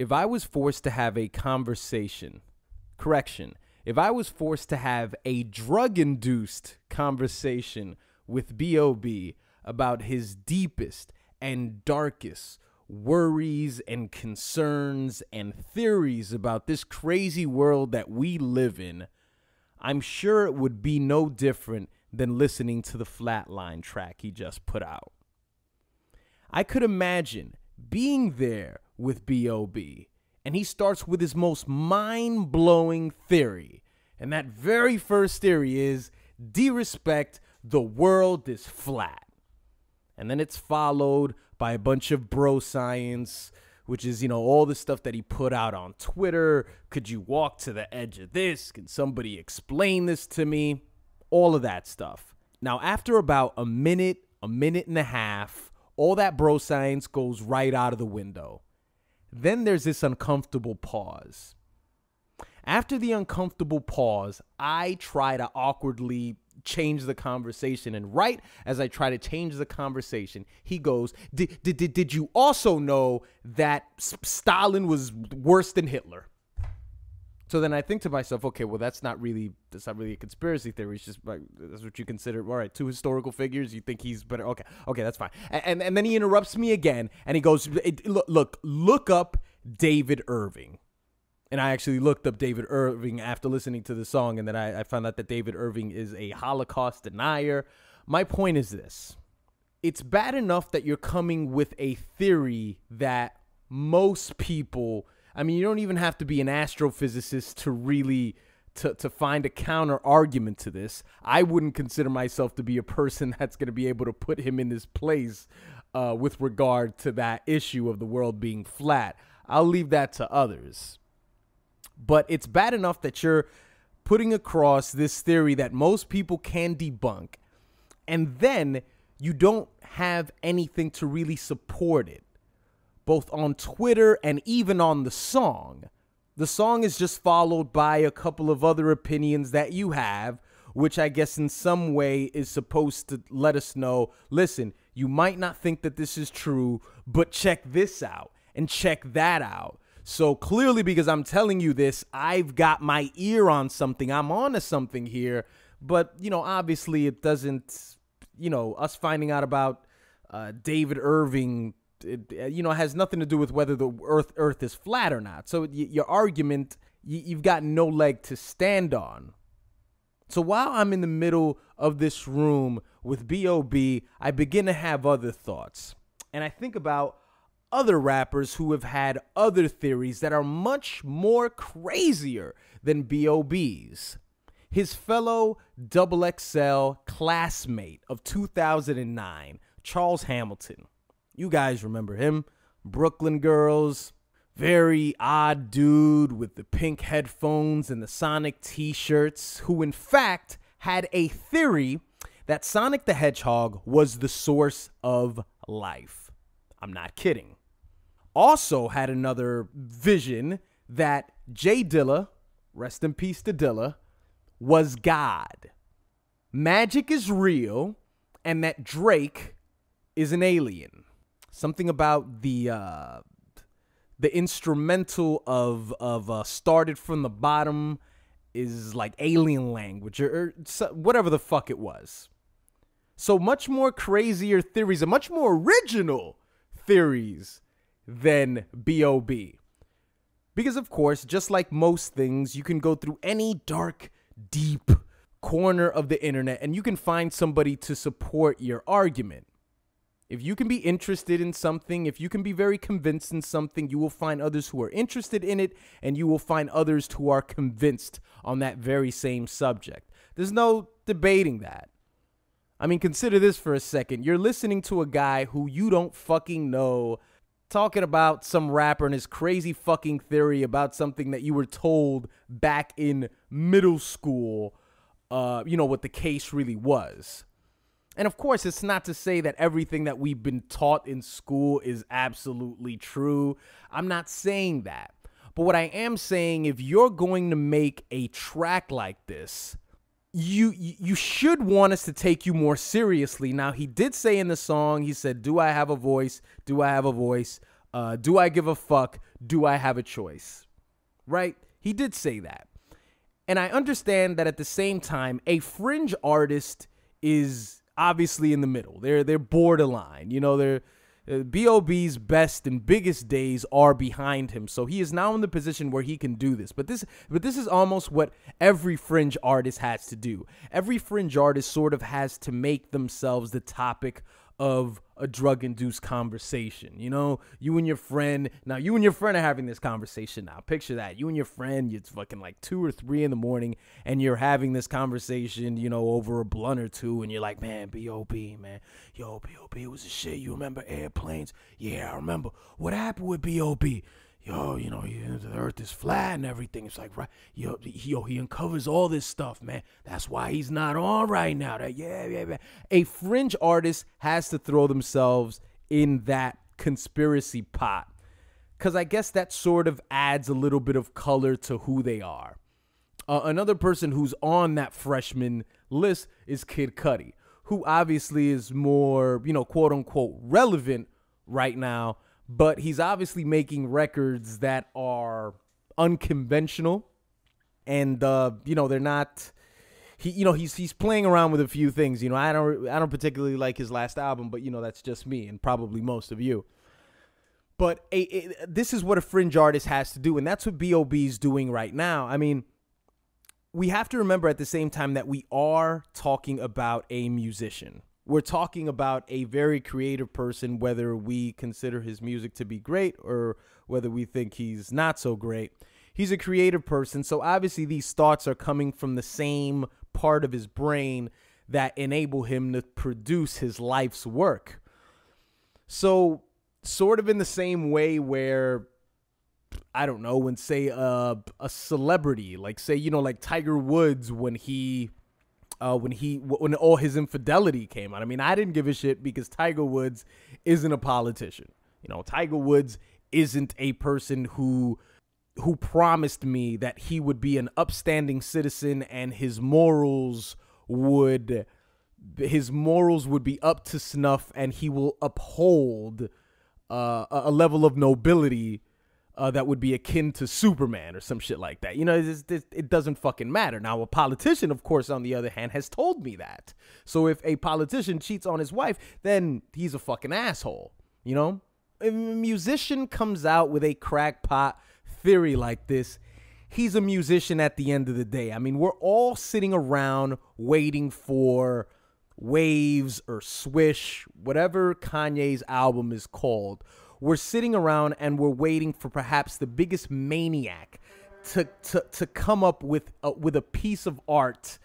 if I was forced to have a conversation, correction, if I was forced to have a drug induced conversation with B.O.B. about his deepest and darkest worries and concerns and theories about this crazy world that we live in, I'm sure it would be no different than listening to the Flatline track he just put out. I could imagine being there with B.O.B. And he starts with his most mind blowing theory. And that very first theory is disrespect the world is flat. And then it's followed by a bunch of bro science, which is, you know, all the stuff that he put out on Twitter. Could you walk to the edge of this? Can somebody explain this to me? All of that stuff. Now, after about a minute, a minute and a half, all that bro science goes right out of the window. Then there's this uncomfortable pause. After the uncomfortable pause, I try to awkwardly change the conversation. And right as I try to change the conversation, he goes, Did, did, did you also know that Stalin was worse than Hitler? So then I think to myself, okay, well that's not really that's not really a conspiracy theory. It's just like that's what you consider. All right, two historical figures. You think he's better? Okay, okay, that's fine. And and, and then he interrupts me again, and he goes, look, look, look up David Irving. And I actually looked up David Irving after listening to the song, and then I, I found out that David Irving is a Holocaust denier. My point is this it's bad enough that you're coming with a theory that most people I mean, you don't even have to be an astrophysicist to really to, to find a counter argument to this. I wouldn't consider myself to be a person that's going to be able to put him in this place uh, with regard to that issue of the world being flat. I'll leave that to others. But it's bad enough that you're putting across this theory that most people can debunk, and then you don't have anything to really support it both on Twitter and even on the song. The song is just followed by a couple of other opinions that you have, which I guess in some way is supposed to let us know listen, you might not think that this is true, but check this out and check that out. So clearly, because I'm telling you this, I've got my ear on something. I'm on to something here. But, you know, obviously it doesn't, you know, us finding out about uh, David Irving it, you know has nothing to do with whether the earth earth is flat or not so y- your argument y- you've got no leg to stand on so while i'm in the middle of this room with bob i begin to have other thoughts and i think about other rappers who have had other theories that are much more crazier than bob's his fellow double xl classmate of 2009 charles hamilton you guys remember him. Brooklyn Girls, very odd dude with the pink headphones and the Sonic t shirts, who in fact had a theory that Sonic the Hedgehog was the source of life. I'm not kidding. Also, had another vision that Jay Dilla, rest in peace to Dilla, was God. Magic is real, and that Drake is an alien something about the uh, the instrumental of of uh, started from the bottom is like alien language or, or whatever the fuck it was. So much more crazier theories and much more original theories than BOB. Because, of course, just like most things, you can go through any dark, deep corner of the internet and you can find somebody to support your argument. If you can be interested in something, if you can be very convinced in something, you will find others who are interested in it and you will find others who are convinced on that very same subject. There's no debating that. I mean, consider this for a second. You're listening to a guy who you don't fucking know talking about some rapper and his crazy fucking theory about something that you were told back in middle school, uh, you know, what the case really was. And of course, it's not to say that everything that we've been taught in school is absolutely true. I'm not saying that. But what I am saying, if you're going to make a track like this, you you should want us to take you more seriously. Now he did say in the song, he said, "Do I have a voice? Do I have a voice? Uh, do I give a fuck? Do I have a choice?" Right? He did say that, and I understand that at the same time, a fringe artist is obviously in the middle. They're they're borderline. You know, they're uh, Bob's best and biggest days are behind him, so he is now in the position where he can do this. But this, but this is almost what every fringe artist has to do. Every fringe artist sort of has to make themselves the topic of a drug induced conversation. You know, you and your friend, now you and your friend are having this conversation now. Picture that. You and your friend, it's fucking like two or three in the morning, and you're having this conversation, you know, over a blunt or two, and you're like, man, B.O.B., man. Yo, B.O.B. was a shit. You remember airplanes? Yeah, I remember. What happened with B.O.B.? yo, you know, the earth is flat and everything. It's like, right, yo, yo, he uncovers all this stuff, man. That's why he's not on right now. That, yeah, yeah, yeah. A fringe artist has to throw themselves in that conspiracy pot because I guess that sort of adds a little bit of color to who they are. Uh, another person who's on that freshman list is Kid Cudi, who obviously is more, you know, quote unquote relevant right now but he's obviously making records that are unconventional and uh, you know they're not he you know he's he's playing around with a few things you know i don't i don't particularly like his last album but you know that's just me and probably most of you but a, a, this is what a fringe artist has to do and that's what bob is doing right now i mean we have to remember at the same time that we are talking about a musician we're talking about a very creative person, whether we consider his music to be great or whether we think he's not so great. He's a creative person, so obviously these thoughts are coming from the same part of his brain that enable him to produce his life's work. So, sort of in the same way where I don't know, when say a, a celebrity, like say, you know, like Tiger Woods when he uh, when he when all his infidelity came out. I mean, I didn't give a shit because Tiger Woods isn't a politician. You know, Tiger Woods isn't a person who who promised me that he would be an upstanding citizen and his morals would his morals would be up to snuff and he will uphold uh, a level of nobility uh, that would be akin to Superman or some shit like that. You know, it's, it's, it doesn't fucking matter. Now, a politician, of course, on the other hand, has told me that. So if a politician cheats on his wife, then he's a fucking asshole. You know, a musician comes out with a crackpot theory like this, he's a musician at the end of the day. I mean, we're all sitting around waiting for waves or swish, whatever Kanye's album is called we're sitting around and we're waiting for perhaps the biggest maniac to to, to come up with a, with a piece of art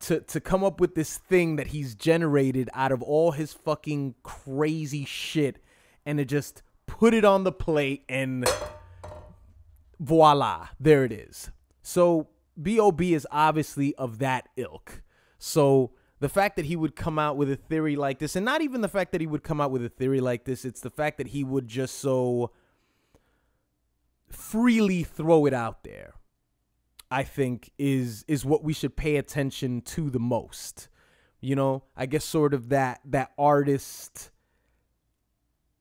to to come up with this thing that he's generated out of all his fucking crazy shit and to just put it on the plate and voila there it is so bob is obviously of that ilk so the fact that he would come out with a theory like this, and not even the fact that he would come out with a theory like this, it's the fact that he would just so freely throw it out there. I think is is what we should pay attention to the most. You know, I guess sort of that that artist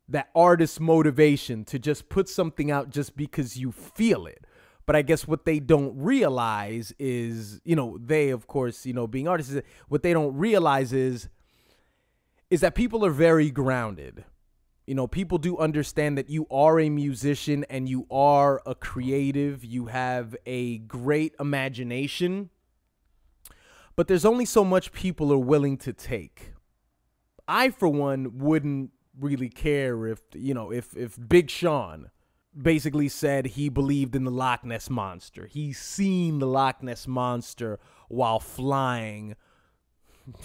that artist motivation to just put something out just because you feel it but I guess what they don't realize is, you know, they of course, you know, being artists, what they don't realize is is that people are very grounded. You know, people do understand that you are a musician and you are a creative. You have a great imagination. But there's only so much people are willing to take. I for one wouldn't really care if, you know, if if Big Sean basically said he believed in the Loch Ness monster. He's seen the Loch Ness monster while flying,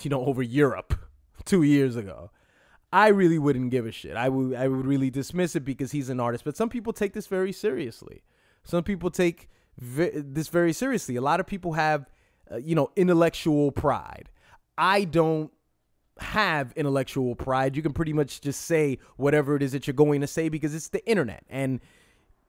you know, over Europe two years ago. I really wouldn't give a shit. I would I would really dismiss it because he's an artist. But some people take this very seriously. Some people take vi- this very seriously. A lot of people have, uh, you know, intellectual pride. I don't have intellectual pride. You can pretty much just say whatever it is that you're going to say because it's the internet. And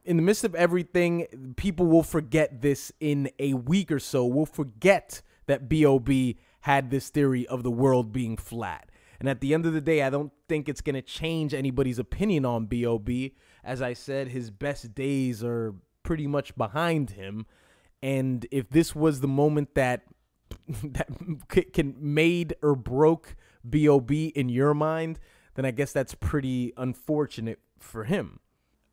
in the midst of everything, people will forget this in a week or so. We'll forget that B.O.B. had this theory of the world being flat. And at the end of the day, I don't think it's going to change anybody's opinion on B.O.B. As I said, his best days are pretty much behind him. And if this was the moment that that can made or broke BOB in your mind, then I guess that's pretty unfortunate for him.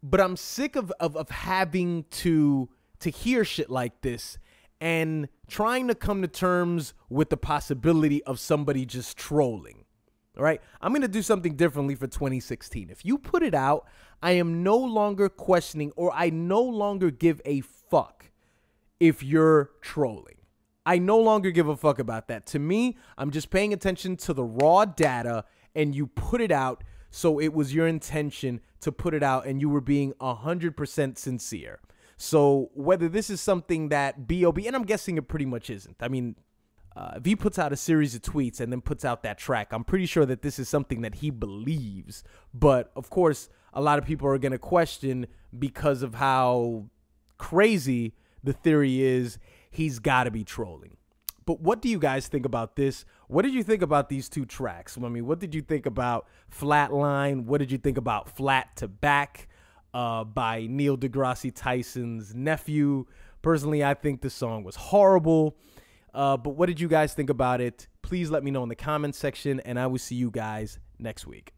But I'm sick of, of, of having to to hear shit like this and trying to come to terms with the possibility of somebody just trolling. All right, I'm gonna do something differently for 2016. If you put it out, I am no longer questioning or I no longer give a fuck if you're trolling. I no longer give a fuck about that. To me, I'm just paying attention to the raw data and you put it out. So it was your intention to put it out and you were being 100% sincere. So whether this is something that Bob and I'm guessing it pretty much isn't. I mean, uh, if he puts out a series of tweets and then puts out that track, I'm pretty sure that this is something that he believes. But of course, a lot of people are going to question because of how crazy the theory is he's got to be trolling. But what do you guys think about this? What did you think about these two tracks? I mean, what did you think about Flatline? What did you think about Flat to Back uh, by Neil deGrasse Tyson's nephew? Personally, I think the song was horrible. Uh, but what did you guys think about it? Please let me know in the comment section, and I will see you guys next week.